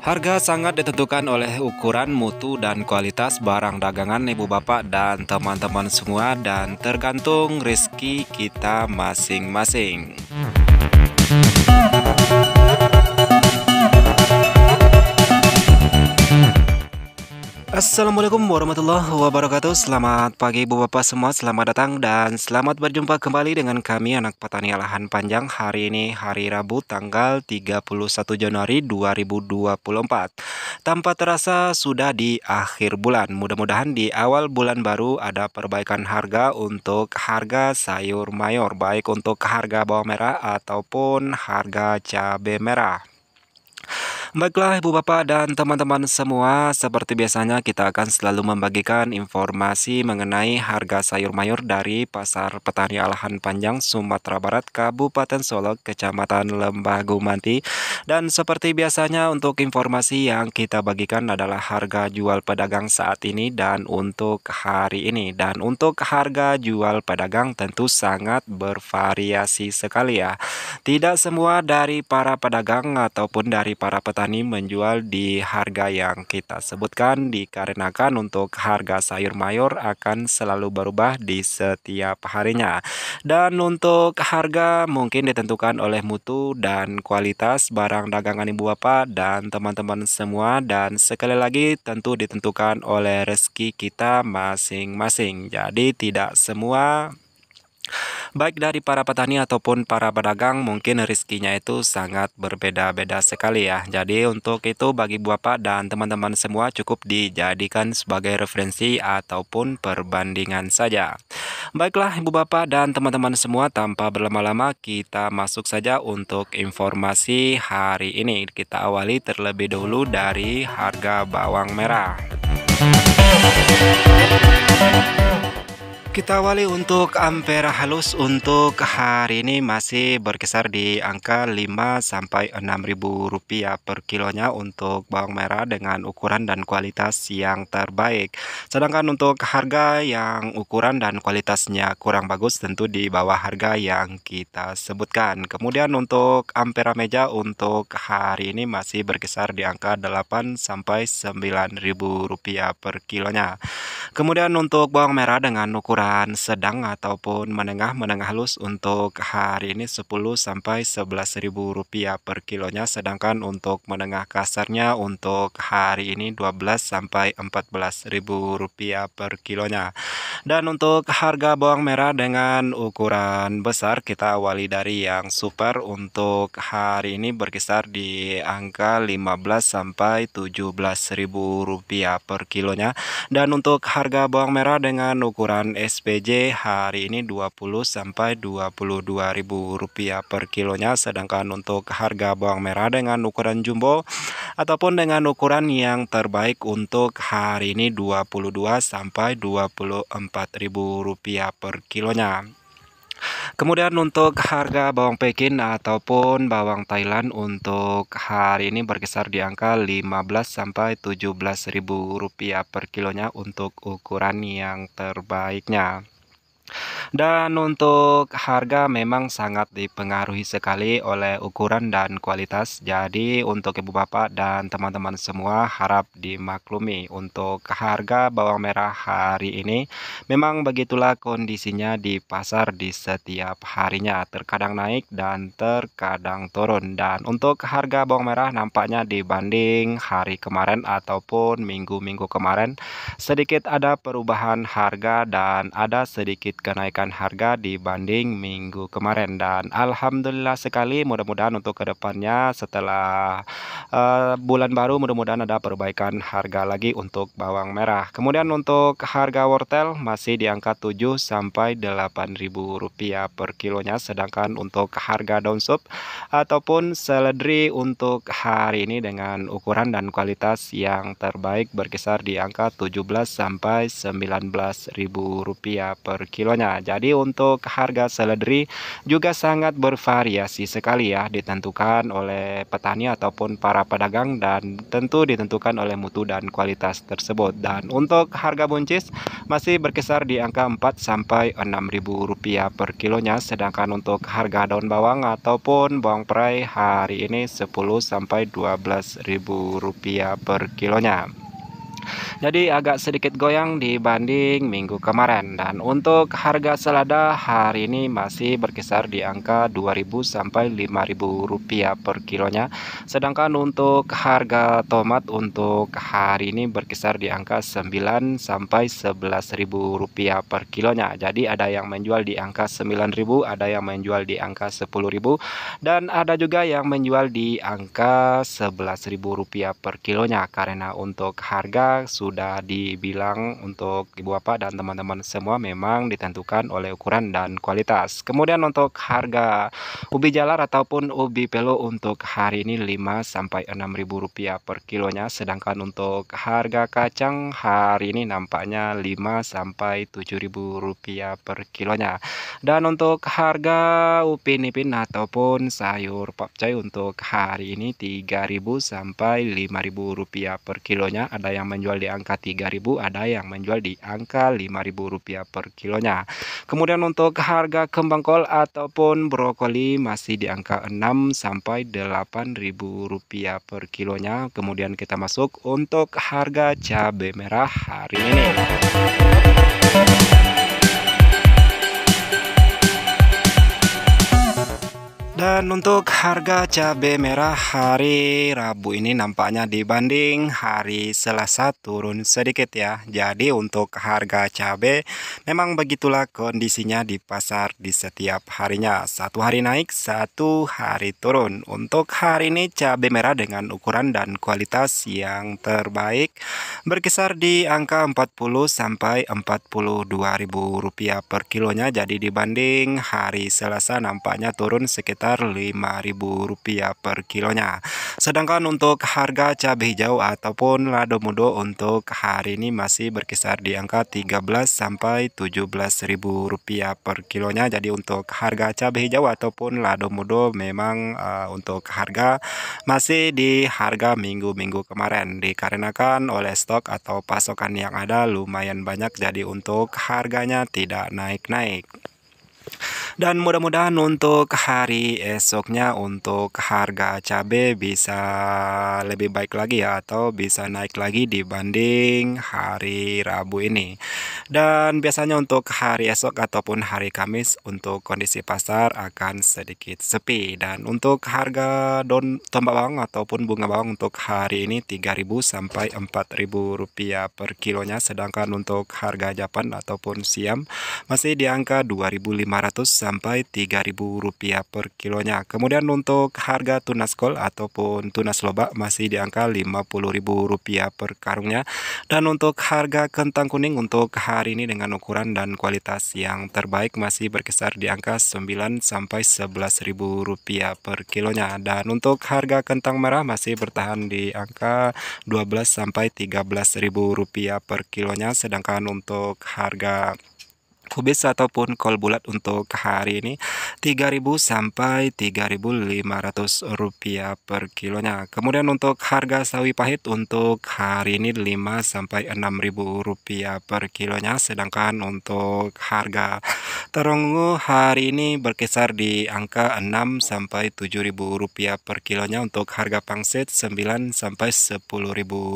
Harga sangat ditentukan oleh ukuran, mutu, dan kualitas barang dagangan ibu bapak dan teman-teman semua dan tergantung rezeki kita masing-masing. Assalamualaikum warahmatullahi wabarakatuh Selamat pagi ibu bapak semua Selamat datang dan selamat berjumpa kembali dengan kami Anak petani lahan panjang Hari ini hari Rabu tanggal 31 Januari 2024 Tanpa terasa sudah di akhir bulan Mudah-mudahan di awal bulan baru ada perbaikan harga Untuk harga sayur mayor Baik untuk harga bawang merah ataupun harga cabai merah Baiklah Ibu Bapak dan teman-teman semua, seperti biasanya kita akan selalu membagikan informasi mengenai harga sayur mayur dari Pasar Petani Alahan Panjang, Sumatera Barat, Kabupaten Solok, Kecamatan Lembah Gumanti. Dan seperti biasanya untuk informasi yang kita bagikan adalah harga jual pedagang saat ini dan untuk hari ini. Dan untuk harga jual pedagang tentu sangat bervariasi sekali ya. Tidak semua dari para pedagang ataupun dari para petani petani menjual di harga yang kita sebutkan dikarenakan untuk harga sayur mayur akan selalu berubah di setiap harinya. Dan untuk harga mungkin ditentukan oleh mutu dan kualitas barang dagangan ibu bapak dan teman-teman semua dan sekali lagi tentu ditentukan oleh rezeki kita masing-masing. Jadi tidak semua Baik dari para petani ataupun para pedagang mungkin rezekinya itu sangat berbeda-beda sekali ya. Jadi untuk itu bagi Bapak dan teman-teman semua cukup dijadikan sebagai referensi ataupun perbandingan saja. Baiklah Ibu Bapak dan teman-teman semua tanpa berlama-lama kita masuk saja untuk informasi hari ini. Kita awali terlebih dahulu dari harga bawang merah. Kita awali untuk ampera halus untuk hari ini masih berkisar di angka 5 sampai 6.000 rupiah per kilonya untuk bawang merah dengan ukuran dan kualitas yang terbaik. Sedangkan untuk harga yang ukuran dan kualitasnya kurang bagus tentu di bawah harga yang kita sebutkan. Kemudian untuk ampera meja untuk hari ini masih berkisar di angka 8 sampai 9.000 rupiah per kilonya. Kemudian untuk bawang merah dengan ukuran ukuran sedang ataupun menengah menengah halus untuk hari ini 10 sampai 11 rupiah per kilonya sedangkan untuk menengah kasarnya untuk hari ini 12 sampai 14 rupiah per kilonya dan untuk harga bawang merah dengan ukuran besar kita awali dari yang super untuk hari ini berkisar di angka 15 sampai 17 rupiah per kilonya dan untuk harga bawang merah dengan ukuran SPJ hari ini 20 sampai 22 ribu rupiah per kilonya sedangkan untuk harga bawang merah dengan ukuran jumbo ataupun dengan ukuran yang terbaik untuk hari ini 22 sampai 24 ribu rupiah per kilonya Kemudian untuk harga bawang pekin ataupun bawang Thailand untuk hari ini berkisar di angka 15 sampai 17 ribu rupiah per kilonya untuk ukuran yang terbaiknya. Dan untuk harga memang sangat dipengaruhi sekali oleh ukuran dan kualitas. Jadi untuk ibu bapak dan teman-teman semua harap dimaklumi untuk harga bawang merah hari ini. Memang begitulah kondisinya di pasar di setiap harinya. Terkadang naik dan terkadang turun. Dan untuk harga bawang merah nampaknya dibanding hari kemarin ataupun minggu-minggu kemarin sedikit ada perubahan harga dan ada sedikit kenaikan harga dibanding minggu kemarin dan alhamdulillah sekali mudah-mudahan untuk kedepannya setelah uh, bulan baru mudah-mudahan ada perbaikan harga lagi untuk bawang merah kemudian untuk harga wortel masih di angka 7 sampai 8 ribu rupiah per kilonya sedangkan untuk harga daun sup ataupun seledri untuk hari ini dengan ukuran dan kualitas yang terbaik berkisar di angka 17 sampai 19 ribu rupiah per kilo kilonya. Jadi untuk harga seledri juga sangat bervariasi sekali ya ditentukan oleh petani ataupun para pedagang dan tentu ditentukan oleh mutu dan kualitas tersebut. Dan untuk harga buncis masih berkisar di angka 4 sampai 6.000 rupiah per kilonya sedangkan untuk harga daun bawang ataupun bawang perai hari ini 10 sampai 12.000 rupiah per kilonya. Jadi agak sedikit goyang dibanding minggu kemarin. Dan untuk harga selada hari ini masih berkisar di angka 2000 sampai 5000 rupiah per kilonya. Sedangkan untuk harga tomat untuk hari ini berkisar di angka 9 sampai 11.000 rupiah per kilonya. Jadi ada yang menjual di angka 9.000, ada yang menjual di angka 10.000 dan ada juga yang menjual di angka 11.000 rupiah per kilonya karena untuk harga sudah dibilang untuk ibu bapak dan teman-teman semua memang ditentukan oleh ukuran dan kualitas. Kemudian untuk harga ubi jalar ataupun ubi pelo untuk hari ini 5 sampai 6 ribu rupiah per kilonya sedangkan untuk harga kacang hari ini nampaknya 5 sampai 7 ribu rupiah per kilonya. Dan untuk harga upin-ipin ataupun sayur papcay untuk hari ini ribu sampai ribu rupiah per kilonya ada yang menjual menjual di angka 3000 ada yang menjual di angka 5000 rupiah per kilonya kemudian untuk harga kembang kol ataupun brokoli masih di angka 6 sampai 8000 rupiah per kilonya kemudian kita masuk untuk harga cabai merah hari ini Dan untuk harga cabai merah hari Rabu ini nampaknya dibanding hari Selasa turun sedikit ya. Jadi untuk harga cabai memang begitulah kondisinya di pasar di setiap harinya. Satu hari naik, satu hari turun. Untuk hari ini cabai merah dengan ukuran dan kualitas yang terbaik berkisar di angka 40 sampai 42 ribu rupiah per kilonya. Jadi dibanding hari Selasa nampaknya turun sekitar sekitar Rp5.000 per kilonya. Sedangkan untuk harga cabai hijau ataupun lado mudo untuk hari ini masih berkisar di angka 13 sampai 17.000 rupiah per kilonya. Jadi untuk harga cabai hijau ataupun lado mudo memang uh, untuk harga masih di harga minggu-minggu kemarin dikarenakan oleh stok atau pasokan yang ada lumayan banyak jadi untuk harganya tidak naik-naik dan mudah-mudahan untuk hari esoknya untuk harga cabai bisa lebih baik lagi ya atau bisa naik lagi dibanding hari Rabu ini dan biasanya untuk hari esok ataupun hari Kamis untuk kondisi pasar akan sedikit sepi dan untuk harga daun tombak bawang ataupun bunga bawang untuk hari ini 3000 sampai 4000 rupiah per kilonya sedangkan untuk harga japan ataupun siam masih di angka 2500 sampai Rp3.000 per kilonya. Kemudian untuk harga tunas kol ataupun tunas lobak masih di angka Rp50.000 per karungnya. Dan untuk harga kentang kuning untuk hari ini dengan ukuran dan kualitas yang terbaik masih berkisar di angka 9 sampai Rp11.000 per kilonya. Dan untuk harga kentang merah masih bertahan di angka 12 sampai Rp13.000 per kilonya sedangkan untuk harga kubis ataupun kol bulat untuk hari ini 3000 sampai 3500 rupiah per kilonya kemudian untuk harga sawi pahit untuk hari ini 5 sampai 6000 rupiah per kilonya sedangkan untuk harga terunggu hari ini berkisar di angka 6 sampai 7000 rupiah per kilonya untuk harga pangsit 9 sampai 10.000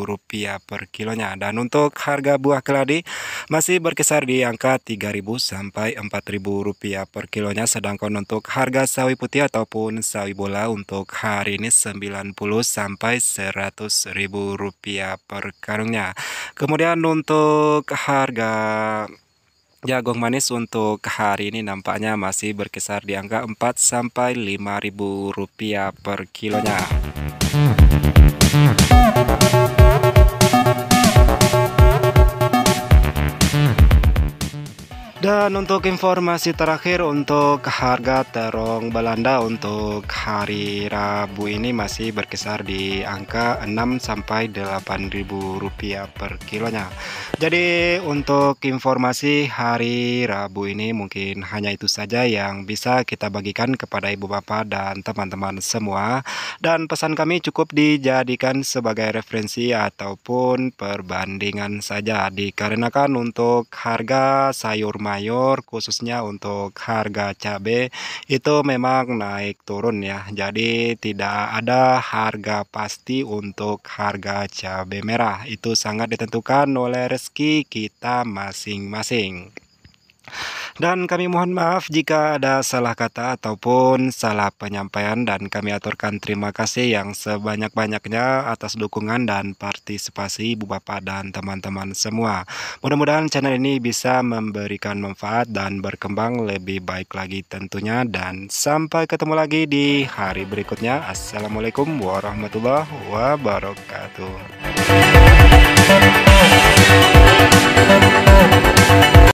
rupiah per kilonya dan untuk harga buah keladi masih berkisar di angka 3000 3.000 sampai 4.000 rupiah per kilonya sedangkan untuk harga sawi putih ataupun sawi bola untuk hari ini 90 sampai 100.000 rupiah per karungnya. Kemudian untuk harga Jagung manis untuk hari ini nampaknya masih berkisar di angka 4 sampai 5.000 rupiah per kilonya. Dan untuk informasi terakhir untuk harga terong Belanda untuk hari Rabu ini masih berkisar di angka 6 sampai 8.000 rupiah per kilonya. Jadi untuk informasi hari Rabu ini mungkin hanya itu saja yang bisa kita bagikan kepada ibu bapak dan teman-teman semua. Dan pesan kami cukup dijadikan sebagai referensi ataupun perbandingan saja dikarenakan untuk harga sayur mayo Bogor khususnya untuk harga cabe itu memang naik turun ya. Jadi tidak ada harga pasti untuk harga cabe merah. Itu sangat ditentukan oleh rezeki kita masing-masing. Dan kami mohon maaf jika ada salah kata ataupun salah penyampaian dan kami aturkan terima kasih yang sebanyak-banyaknya atas dukungan dan partisipasi Ibu Bapak dan teman-teman semua. Mudah-mudahan channel ini bisa memberikan manfaat dan berkembang lebih baik lagi tentunya dan sampai ketemu lagi di hari berikutnya. Assalamualaikum warahmatullahi wabarakatuh.